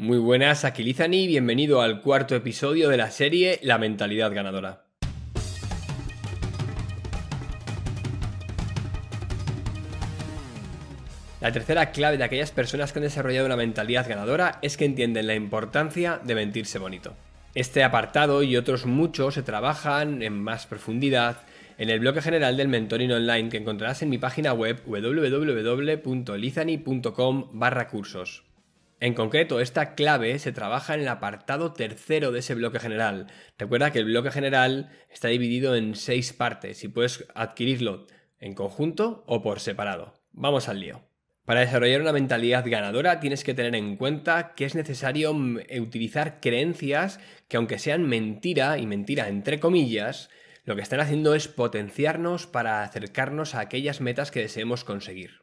Muy buenas, aquí Lizani, bienvenido al cuarto episodio de la serie La mentalidad ganadora. La tercera clave de aquellas personas que han desarrollado una mentalidad ganadora es que entienden la importancia de mentirse bonito. Este apartado y otros muchos se trabajan en más profundidad en el bloque general del Mentoring Online que encontrarás en mi página web www.lizani.com barra cursos. En concreto, esta clave se trabaja en el apartado tercero de ese bloque general. Recuerda que el bloque general está dividido en seis partes y puedes adquirirlo en conjunto o por separado. Vamos al lío. Para desarrollar una mentalidad ganadora tienes que tener en cuenta que es necesario mm, eh, utilizar creencias que aunque sean mentira y mentira entre comillas, lo que están haciendo es potenciarnos para acercarnos a aquellas metas que deseemos conseguir.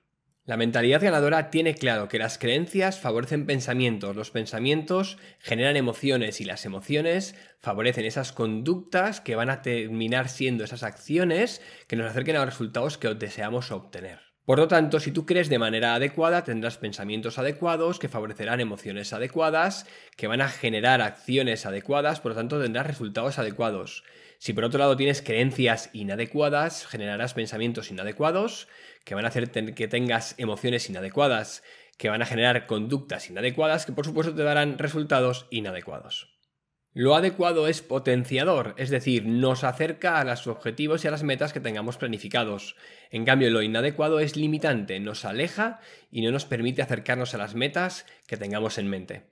La mentalidad ganadora tiene claro que las creencias favorecen pensamientos, los pensamientos generan emociones y las emociones favorecen esas conductas que van a terminar siendo esas acciones que nos acerquen a los resultados que deseamos obtener. Por lo tanto, si tú crees de manera adecuada, tendrás pensamientos adecuados que favorecerán emociones adecuadas, que van a generar acciones adecuadas, por lo tanto tendrás resultados adecuados. Si por otro lado tienes creencias inadecuadas, generarás pensamientos inadecuados que van a hacer que tengas emociones inadecuadas, que van a generar conductas inadecuadas que por supuesto te darán resultados inadecuados. Lo adecuado es potenciador, es decir, nos acerca a los objetivos y a las metas que tengamos planificados. En cambio, lo inadecuado es limitante, nos aleja y no nos permite acercarnos a las metas que tengamos en mente.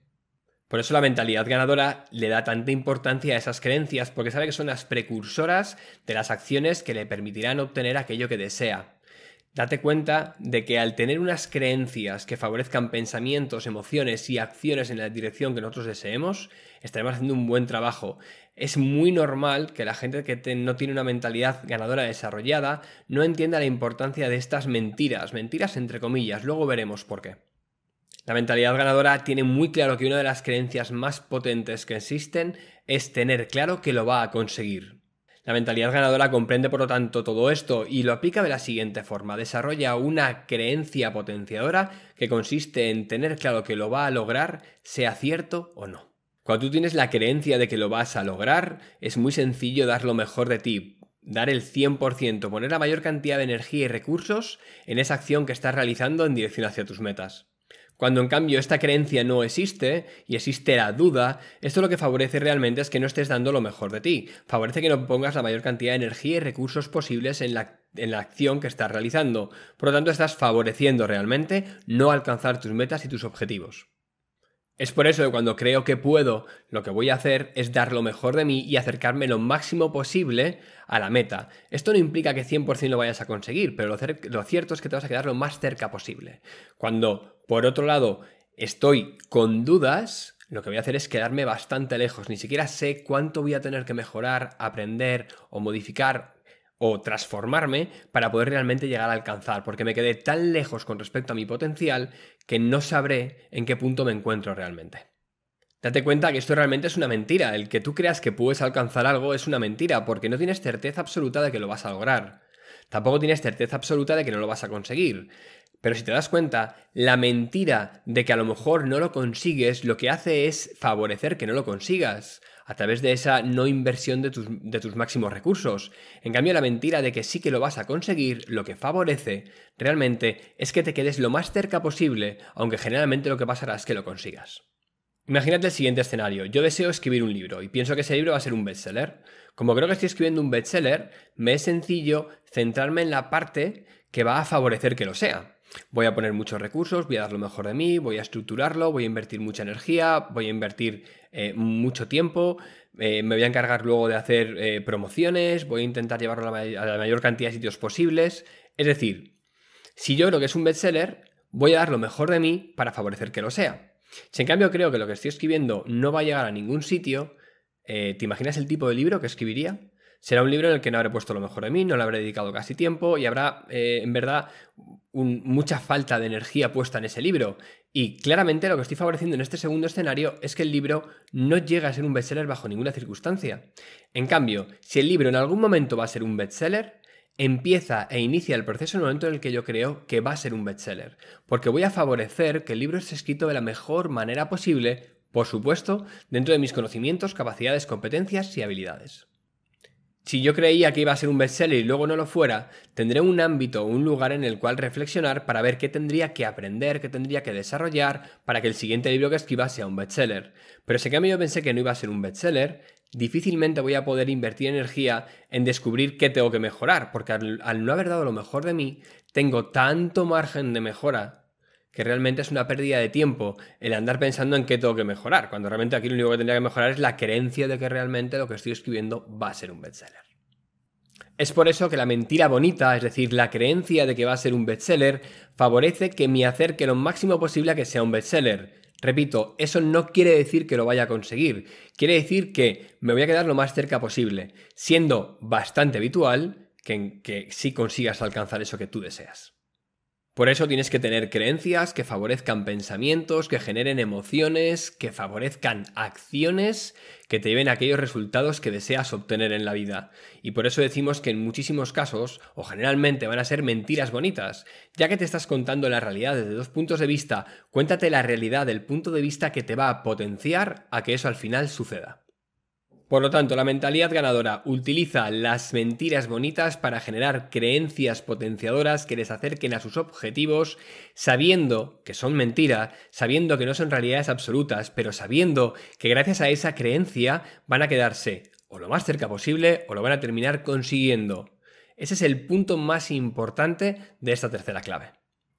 Por eso la mentalidad ganadora le da tanta importancia a esas creencias, porque sabe que son las precursoras de las acciones que le permitirán obtener aquello que desea. Date cuenta de que al tener unas creencias que favorezcan pensamientos, emociones y acciones en la dirección que nosotros deseemos, estaremos haciendo un buen trabajo. Es muy normal que la gente que no tiene una mentalidad ganadora desarrollada no entienda la importancia de estas mentiras, mentiras entre comillas, luego veremos por qué. La mentalidad ganadora tiene muy claro que una de las creencias más potentes que existen es tener claro que lo va a conseguir. La mentalidad ganadora comprende, por lo tanto, todo esto y lo aplica de la siguiente forma. Desarrolla una creencia potenciadora que consiste en tener claro que lo va a lograr, sea cierto o no. Cuando tú tienes la creencia de que lo vas a lograr, es muy sencillo dar lo mejor de ti, dar el 100%, poner la mayor cantidad de energía y recursos en esa acción que estás realizando en dirección hacia tus metas. Cuando en cambio esta creencia no existe y existe la duda, esto lo que favorece realmente es que no estés dando lo mejor de ti. Favorece que no pongas la mayor cantidad de energía y recursos posibles en la, en la acción que estás realizando. Por lo tanto, estás favoreciendo realmente no alcanzar tus metas y tus objetivos. Es por eso que cuando creo que puedo, lo que voy a hacer es dar lo mejor de mí y acercarme lo máximo posible a la meta. Esto no implica que 100% lo vayas a conseguir, pero lo, lo cierto es que te vas a quedar lo más cerca posible. Cuando, por otro lado, estoy con dudas, lo que voy a hacer es quedarme bastante lejos. Ni siquiera sé cuánto voy a tener que mejorar, aprender o modificar o transformarme para poder realmente llegar a alcanzar, porque me quedé tan lejos con respecto a mi potencial que no sabré en qué punto me encuentro realmente. Date cuenta que esto realmente es una mentira, el que tú creas que puedes alcanzar algo es una mentira, porque no tienes certeza absoluta de que lo vas a lograr. Tampoco tienes certeza absoluta de que no lo vas a conseguir. Pero si te das cuenta, la mentira de que a lo mejor no lo consigues lo que hace es favorecer que no lo consigas a través de esa no inversión de tus, máximos recursos. En cambio, la mentira de que sí que lo vas a conseguir, lo que favorece realmente es que te quedes lo más cerca posible, aunque generalmente lo que pasará es que lo consigas. Imagínate el siguiente escenario. Yo deseo escribir un libro y pienso que ese libro va a ser un bestseller. Como creo que estoy escribiendo un bestseller, me es sencillo centrarme en la parte que va a favorecer que lo sea voy a poner muchos recursos, voy a dar lo mejor de mí, voy a estructurarlo, voy a invertir mucha energía, voy a invertir eh, mucho tiempo, eh, me voy a encargar luego de hacer eh, promociones, voy a intentar llevarlo a la, a la, mayor cantidad de sitios posibles. Es decir, si yo creo que es un bestseller, voy a dar lo mejor de mí para favorecer que lo sea. Si en cambio creo que lo que estoy escribiendo no va a llegar a ningún sitio, ¿te imaginas el tipo de libro que escribiría? Será un libro en el que no habré puesto lo mejor de mí, no le habré dedicado casi tiempo y habrá, eh, en verdad, mucha falta de energía puesta en ese libro. Y claramente lo que estoy favoreciendo en este segundo escenario es que el libro no llega a ser un bestseller bajo ninguna circunstancia. En cambio, si el libro en algún momento va a ser un bestseller, empieza e inicia el proceso en el momento en el que yo creo que va a ser un bestseller. Porque voy a favorecer que el libro esté escrito de la mejor manera posible, por supuesto, dentro de mis conocimientos, capacidades, competencias y habilidades. Si yo creía que iba a ser un bestseller y luego no lo fuera, tendré un ámbito, un lugar en el cual reflexionar para ver qué tendría que aprender, qué tendría que desarrollar para que el siguiente libro que escriba sea un bestseller. Pero si a mí yo pensé que no iba a ser un bestseller, difícilmente voy a poder invertir energía en descubrir qué tengo que mejorar, porque al no haber dado lo mejor de mí, tengo tanto margen de mejora que realmente es una pérdida de tiempo el andar pensando en qué tengo que mejorar, cuando realmente aquí lo único que tendría que mejorar es la creencia de que realmente lo que estoy escribiendo va a ser un bestseller. Es por eso que la mentira bonita, es decir, la creencia de que va a ser un bestseller, favorece que me acerque lo máximo posible a que sea un bestseller. Repito, eso no quiere decir que lo vaya a conseguir, quiere decir que me voy a quedar lo más cerca posible, siendo bastante habitual que, que sí consigas alcanzar eso que tú deseas. Por eso tienes que tener creencias que favorezcan pensamientos, que generen emociones, que favorezcan acciones que te lleven a aquellos resultados que deseas obtener en la vida. Y por eso decimos que en muchísimos casos, o generalmente van a ser mentiras bonitas, ya que te estás contando la realidad desde dos puntos de vista, cuéntate la realidad del punto de vista que te va a potenciar a que eso al final suceda. Por lo tanto, la mentalidad ganadora utiliza las mentiras bonitas para generar creencias potenciadoras que les acerquen a sus objetivos, sabiendo que son mentiras, sabiendo que no son realidades absolutas, pero sabiendo que gracias a esa creencia van a quedarse o lo más cerca posible o lo van a terminar consiguiendo. Ese es el punto más importante de esta tercera clave.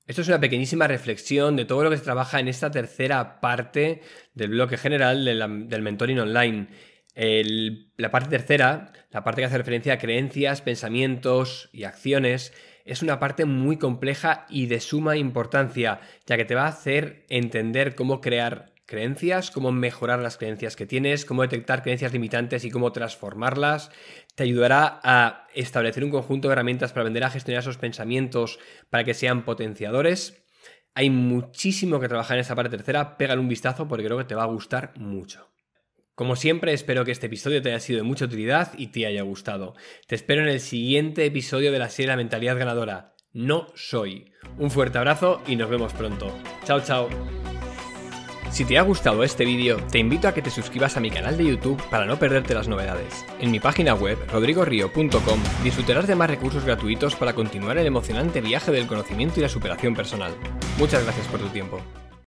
Esto es una pequeñísima reflexión de todo lo que se trabaja en esta tercera parte del bloque general del mentoring online la parte tercera, la parte que hace referencia a creencias, pensamientos y acciones, es una parte muy compleja y de suma importancia, ya que te va a hacer entender cómo crear creencias, cómo mejorar las creencias que tienes, cómo detectar creencias limitantes y cómo transformarlas. Te ayudará a establecer un conjunto de herramientas para aprender a gestionar esos pensamientos para que sean potenciadores. Hay muchísimo que trabajar en esa parte tercera, pégale un vistazo porque creo que te va a gustar mucho. Como siempre, espero que este episodio te haya sido de mucha utilidad y te haya gustado. Te espero en el siguiente episodio de la serie La Mentalidad Ganadora. No soy. Un fuerte abrazo y nos vemos pronto. Chao, chao. Si te ha gustado este vídeo, te invito a que te suscribas a mi canal de YouTube para no perderte las novedades. En mi página web, rodrigorr.io.com disfrutarás de más recursos gratuitos para continuar el emocionante viaje del conocimiento y la superación personal. Muchas gracias por tu tiempo.